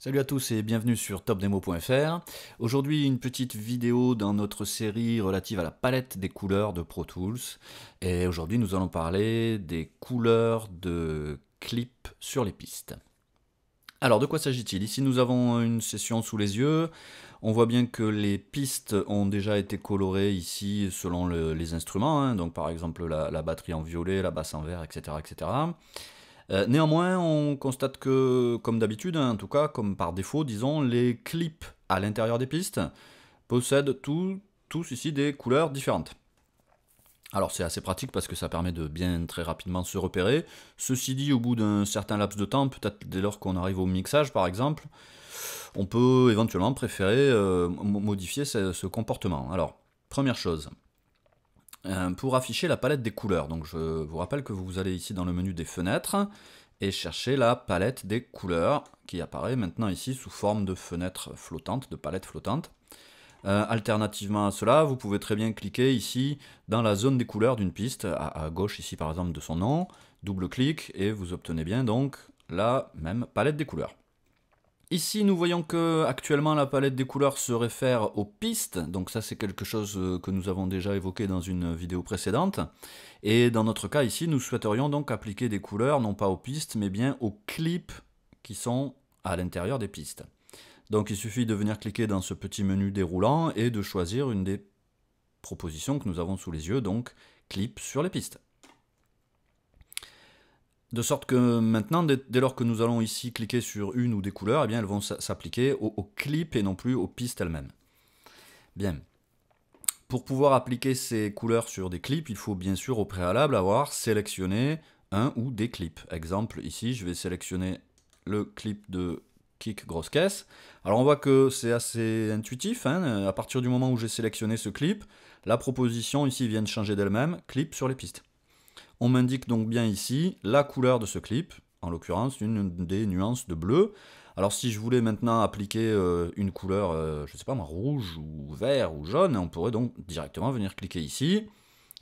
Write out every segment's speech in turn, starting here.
Salut à tous et bienvenue sur topdemo.fr. Aujourd'hui, une petite vidéo dans notre série relative à la palette des couleurs de Pro Tools. Et aujourd'hui, nous allons parler des couleurs de clips sur les pistes. Alors, de quoi s'agit-il Ici, nous avons une session sous les yeux. On voit bien que les pistes ont déjà été colorées ici selon les instruments. Hein. Donc, par exemple, la, la, batterie en violet, la basse en vert, etc. etc. Euh, néanmoins, on constate que, comme d'habitude, hein, en tout cas, comme par défaut, disons, les clips à l'intérieur des pistes possèdent tous ici des couleurs différentes. Alors c'est assez pratique parce que ça permet de bien très rapidement se repérer. Ceci dit, au bout d'un certain laps de temps, peut-être dès lors qu'on arrive au mixage par exemple, on peut éventuellement préférer euh, modifier ce comportement. Alors, première chose, euh, pour afficher la palette des couleurs. Donc je vous rappelle que vous allez ici dans le menu des fenêtres et chercher la palette des couleurs qui apparaît maintenant ici sous forme de fenêtre flottante, de palette flottante. Euh, alternativement à cela, vous pouvez très bien cliquer ici dans la zone des couleurs d'une piste, à, à gauche ici par exemple de son nom, double-clic et vous obtenez bien donc la même palette des couleurs. Ici, nous voyons que actuellement la palette des couleurs se réfère aux pistes, donc ça c'est quelque chose euh, que nous avons déjà évoqué dans une vidéo précédente. Et dans notre cas ici, nous souhaiterions donc appliquer des couleurs non pas aux pistes, mais bien aux clips qui sont à l'intérieur des pistes. Donc il suffit de venir cliquer dans ce petit menu déroulant et de choisir une des propositions que nous avons sous les yeux, donc clips sur les pistes. De sorte que maintenant, dès, lors que nous allons ici cliquer sur une ou des couleurs, eh bien, elles vont s'appliquer aux clips et non plus aux pistes elles-mêmes. Bien. Pour pouvoir appliquer ces couleurs sur des clips, il faut bien sûr au préalable avoir sélectionné un ou des clips. Exemple, ici, je vais sélectionner le clip de Kick Grosse Caisse. Alors on voit que c'est assez intuitif. Hein. à partir du moment où j'ai sélectionné ce clip, la proposition ici vient de changer d'elle-même, clip sur les pistes. On m'indique donc bien ici la couleur de ce clip, en l'occurrence une des nuances de bleu. Alors si je voulais maintenant appliquer euh, une couleur, euh, je ne sais pas moi, rouge ou vert ou jaune, on pourrait donc directement venir cliquer ici.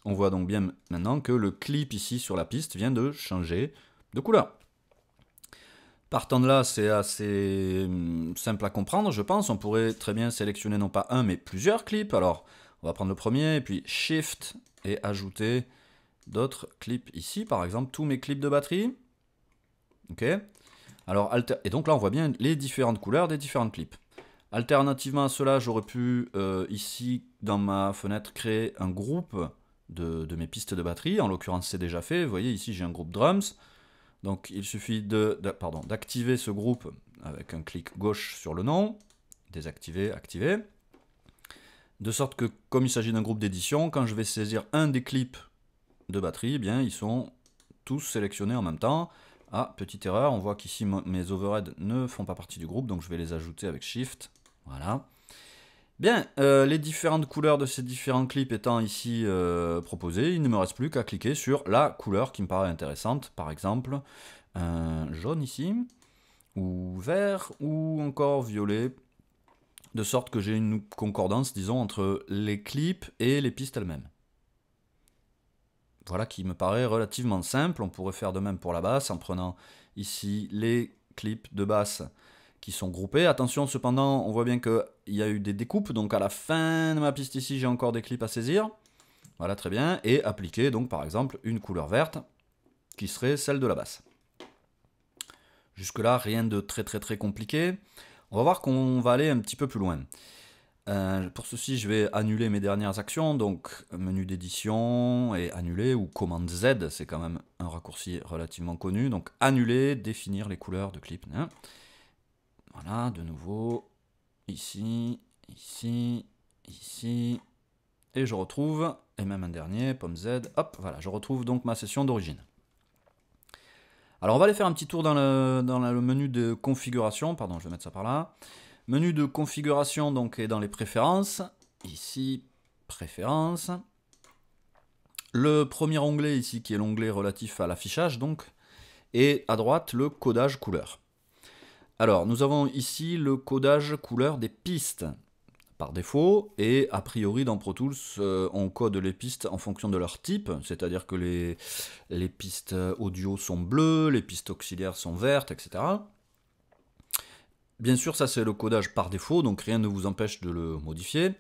On voit donc bien maintenant que le clip ici sur la piste vient de changer de couleur. Partant de là, c'est assez hum, simple à comprendre, je pense. On pourrait très bien sélectionner non pas un, mais plusieurs clips. Alors, on va prendre le premier, et puis Shift, et ajouter d'autres clips ici, par exemple tous mes clips de batterie. Ok Alors, Et donc là, on voit bien les différentes couleurs des différents clips. Alternativement à cela, j'aurais pu euh, ici, dans ma fenêtre, créer un groupe de, mes pistes de batterie. En l'occurrence, c'est déjà fait. Vous voyez, ici, j'ai un groupe drums. Donc, il suffit de pardon, d'activer ce groupe avec un clic gauche sur le nom. Désactiver, activer. De sorte que, comme il s'agit d'un groupe d'édition, quand je vais saisir un des clips de batterie, eh bien, ils sont tous sélectionnés en même temps. Ah, petite erreur, on voit qu'ici mes overheads ne font pas partie du groupe, donc je vais les ajouter avec Shift. Voilà. Bien, euh, les différentes couleurs de ces différents clips étant ici euh, proposées, il ne me reste plus qu'à cliquer sur la couleur qui me paraît intéressante, par exemple un jaune ici, ou vert, ou encore violet, de sorte que j'ai une concordance, disons, entre les clips et les pistes elles-mêmes. Voilà qui me paraît relativement simple. On pourrait faire de même pour la basse en prenant ici les clips de basse qui sont groupés. Attention cependant, on voit bien qu'il y a eu des découpes, donc à la fin de ma piste ici, j'ai encore des clips à saisir. Voilà, très bien. Et appliquer donc par exemple une couleur verte qui serait celle de la basse. Jusque-là, rien de très très très compliqué. On va voir qu'on va aller un petit peu plus loin. Euh, pour ceci, je vais annuler mes dernières actions, donc menu d'édition et annuler, ou commande Z, c'est quand même un raccourci relativement connu. Donc annuler, définir les couleurs de clip. Hein. Voilà, de nouveau, ici, ici, ici, et je retrouve, et même un dernier, pomme Z, hop, voilà, je retrouve donc ma session d'origine. Alors on va aller faire un petit tour dans le menu de configuration, pardon, je vais mettre ça par là. Menu de configuration donc est dans les préférences. Ici, préférences. Le premier onglet ici qui est l'onglet relatif à l'affichage donc. Et à droite, le codage couleur. Alors, nous avons ici le codage couleur des pistes par défaut, et a priori dans Pro Tools, euh, on code les pistes en fonction de leur type, c'est-à-dire que les, les pistes audio sont bleues, les pistes auxiliaires sont vertes, etc. Bien sûr, ça c'est le codage par défaut, donc rien ne vous empêche de le modifier.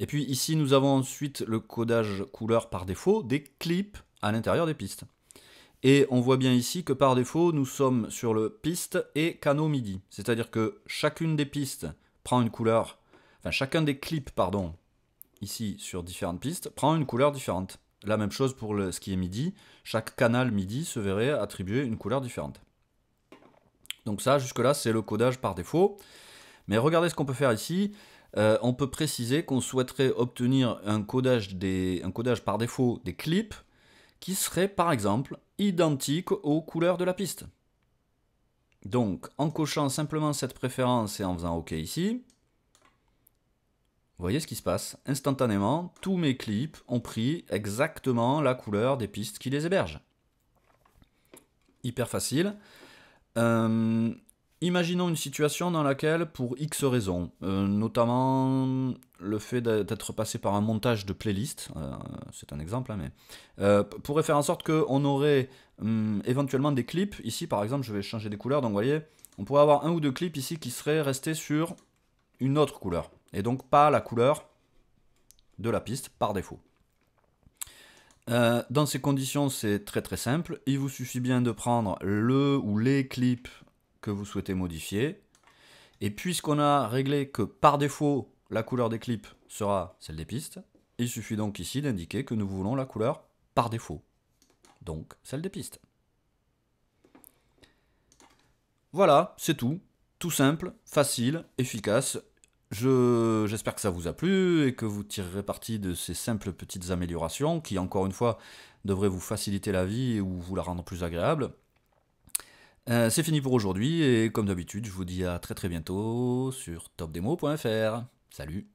Et puis ici, nous avons ensuite le codage couleur par défaut des clips à l'intérieur des pistes. Et on voit bien ici que par défaut, nous sommes sur le piste et canaux MIDI. C'est-à-dire que chacune des pistes prend une couleur, enfin chacun des clips, pardon, ici sur différentes pistes, prend une couleur différente. La même chose pour le, ce qui est MIDI. Chaque canal MIDI se verrait attribuer une couleur différente. Donc ça, jusque-là, c'est le codage par défaut. Mais regardez ce qu'on peut faire ici. Euh, on peut préciser qu'on souhaiterait obtenir un codage, des, un codage par défaut des clips qui serait par exemple identique aux couleurs de la piste. Donc en cochant simplement cette préférence et en faisant OK ici, vous voyez ce qui se passe. Instantanément, tous mes clips ont pris exactement la couleur des pistes qui les hébergent. Hyper facile. Euh, imaginons une situation dans laquelle, pour X raisons, euh, notamment le fait d'être passé par un montage de playlist, euh, c'est un exemple, hein, mais pourrait faire en sorte qu'on aurait hum, éventuellement des clips. Ici, par exemple, je vais changer des couleurs, donc vous voyez, on pourrait avoir un ou deux clips ici qui seraient restés sur une autre couleur, et donc pas la couleur de la piste par défaut. Euh, dans ces conditions, c'est très très simple. Il vous suffit bien de prendre le ou les clips que vous souhaitez modifier. Et puisqu'on a réglé que par défaut, la couleur des clips sera celle des pistes, il suffit donc ici d'indiquer que nous voulons la couleur par défaut, donc celle des pistes. Voilà, c'est tout. Tout simple, facile, efficace j'espère que ça vous a plu et que vous tirerez parti de ces simples petites améliorations qui, encore une fois, devraient vous faciliter la vie ou vous la rendre plus agréable. Euh, c'est fini pour aujourd'hui et comme d'habitude, je vous dis à très très bientôt sur topdemo.fr. Salut